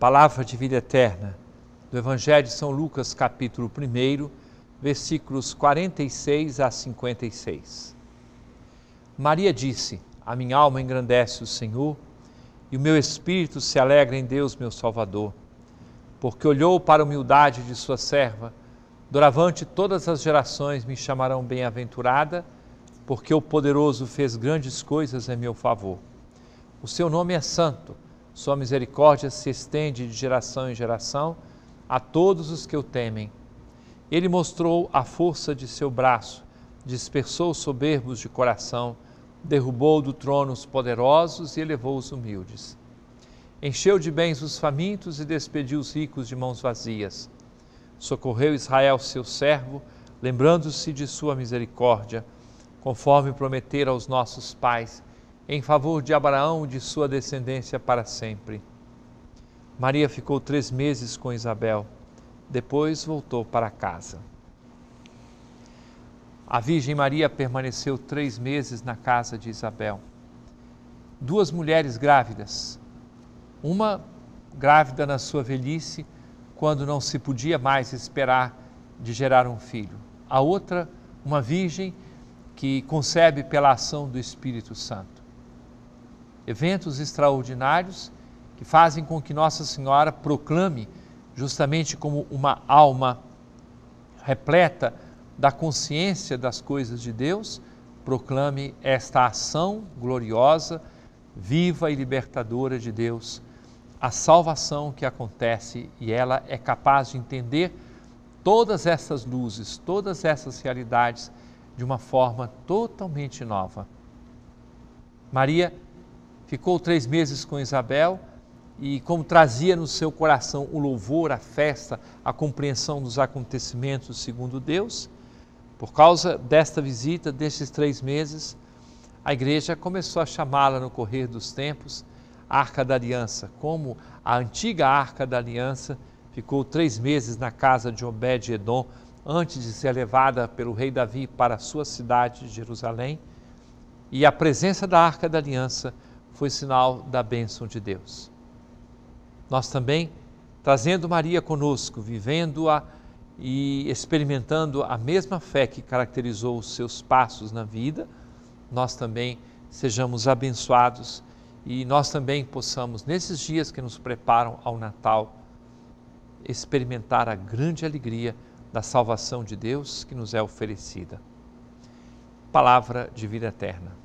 Palavra de vida eterna, do Evangelho de São Lucas, capítulo 1, versículos 46 a 56. Maria disse: A minha alma engrandece o Senhor, e o meu espírito se alegra em Deus, meu Salvador, porque olhou para a humildade de sua serva. Doravante todas as gerações me chamarão bem-aventurada, porque o poderoso fez grandes coisas em meu favor. O seu nome é santo sua misericórdia se estende de geração em geração a todos os que o temem. Ele mostrou a força de seu braço, dispersou os soberbos de coração, derrubou do trono os poderosos e elevou os humildes. Encheu de bens os famintos e despediu os ricos de mãos vazias. Socorreu Israel, seu servo, lembrando-se de sua misericórdia, conforme prometera aos nossos pais em favor de Abraão e de sua descendência para sempre. Maria ficou três meses com Isabel, depois voltou para casa. A Virgem Maria permaneceu três meses na casa de Isabel. Duas mulheres grávidas, uma grávida na sua velhice, quando não se podia mais esperar de gerar um filho. A outra, uma virgem que concebe pela ação do Espírito Santo eventos extraordinários que fazem com que Nossa Senhora proclame justamente como uma alma repleta da consciência das coisas de Deus, proclame esta ação gloriosa, viva e libertadora de Deus, a salvação que acontece e ela é capaz de entender todas essas luzes, todas essas realidades de uma forma totalmente nova. Maria ficou três meses com Isabel e, como trazia no seu coração o louvor, a festa, a compreensão dos acontecimentos segundo Deus, por causa desta visita, destes três meses, a igreja começou a chamá-la no correr dos tempos Arca da Aliança, como a antiga Arca da Aliança ficou três meses na casa de Obed-Edom antes de ser levada pelo rei Davi para a sua cidade Jerusalém, e a presença da Arca da Aliança foi sinal da bênção de Deus. Nós também, trazendo Maria conosco, vivendo-a e experimentando a mesma fé que caracterizou os seus passos na vida, nós também sejamos abençoados e nós também possamos, nesses dias que nos preparam ao Natal, experimentar a grande alegria da salvação de Deus que nos é oferecida. Palavra de vida eterna.